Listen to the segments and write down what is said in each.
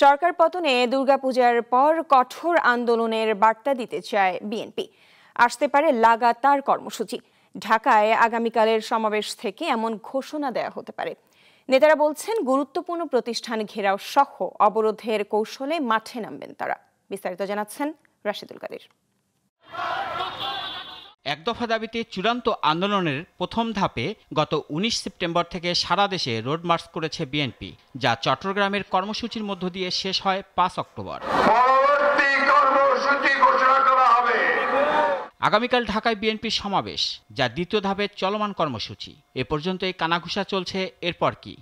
সরকার পতনে দুর্গাপূজার পর কঠোর আন্দোলনের বার্তা দিতে চায় বিএনপি আসতে পারে লাগাতার কর্মসূচি ঢাকায় আগামীকালের সমাবেশ থেকে এমন ঘোষণা দেয়া হতে পারে নেতারা বলছেন গুরুত্বপূর্ণ প্রতিষ্ঠান ঘেরাও সহ অবরোধের কৌশলে মাঠে নামবেন তারা বিস্তারিত জানাচ্ছেন রাশিদুল কাদের একদফা দাবিতে চূড়ান্ত আন্দোলনের প্রথম ধাপে গত ১৯ সেপ্টেম্বর থেকে সারা দেশে রোড মার্চ করেছে বিএনপি যা চট্টগ্রামের কর্মসূচির মধ্য দিয়ে শেষ হয় পাঁচ অক্টোবর আগামীকাল ঢাকায় বিএনপির সমাবেশ যা দ্বিতীয় ধাপের চলমান কর্মসূচি এ পর্যন্ত এই কানাঘুষা চলছে এরপর কি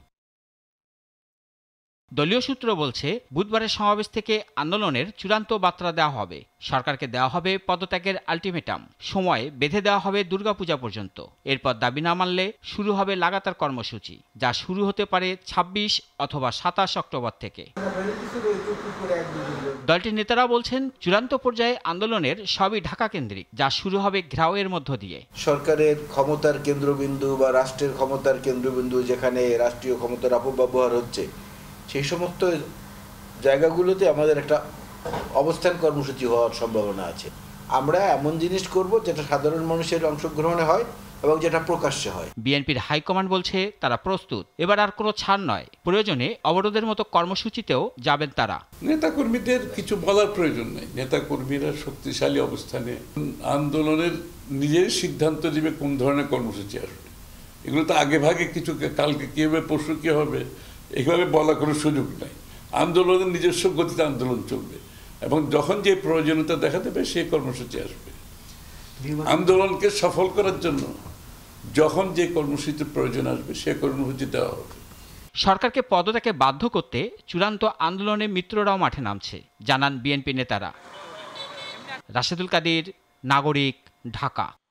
দলীয় সূত্র বলছে বুধবারের সমাবেশ থেকে আন্দোলনের চূড়ান্ত বার্তা দেওয়া হবে সরকারকে দেওয়া হবে পদত্যাগের আলটিমেটাম সময় বেঁধে দেওয়া হবে দুর্গাপূজা পর্যন্ত এরপর দাবি না মানলে শুরু হবে লাগাতার কর্মসূচি যা শুরু হতে পারে ২৬ অথবা সাতাশ অক্টোবর থেকে দলটির নেতারা বলছেন চূড়ান্ত পর্যায়ে আন্দোলনের সবই ঢাকা কেন্দ্রিক যা শুরু হবে ঘ্রাওয়ের মধ্য দিয়ে সরকারের ক্ষমতার কেন্দ্রবিন্দু বা রাষ্ট্রের ক্ষমতার কেন্দ্রবিন্দু যেখানে রাষ্ট্রীয় ক্ষমতার অপব্যবহার হচ্ছে সেই সমস্ত জায়গাগুলোতে আমাদের একটা অবস্থান কর্মসূচি হওয়ার সম্ভাবনা আছে আমরা এমন জিনিস করব যেটা সাধারণ মানুষের অংশগ্রহণে হয় এবং যেটা প্রকাশ্যে হয় বিএনপির হাইকমান্ড বলছে তারা প্রস্তুত এবার আর কোনো ছাড় নয় প্রয়োজনে অবরোধের মতো কর্মসূচিতেও যাবেন তারা নেতাকর্মীদের কিছু বলার প্রয়োজন নেই নেতাকর্মীরা শক্তিশালী অবস্থানে আন্দোলনের নিজের সিদ্ধান্ত দিবে কোন ধরনের কর্মসূচি আসবে এগুলো তো আগে ভাগে কিছু কালকে কী হবে পরশু কী হবে এভাবে বলা কোনো সুযোগ নাই আন্দোলনের নিজস্ব গতিতে আন্দোলন চলবে এবং যখন যে প্রয়োজনীয়তা দেখা দেবে সেই কর্মসূচি আসবে আন্দোলনকে সফল করার জন্য যখন যে কর্মসূচির প্রয়োজন আসবে সে কর্মসূচি দেওয়া হবে সরকারকে পদত্যাগে বাধ্য করতে চূড়ান্ত আন্দোলনে মিত্ররাও মাঠে নামছে জানান বিএনপি নেতারা রাশেদুল কাদির নাগরিক ঢাকা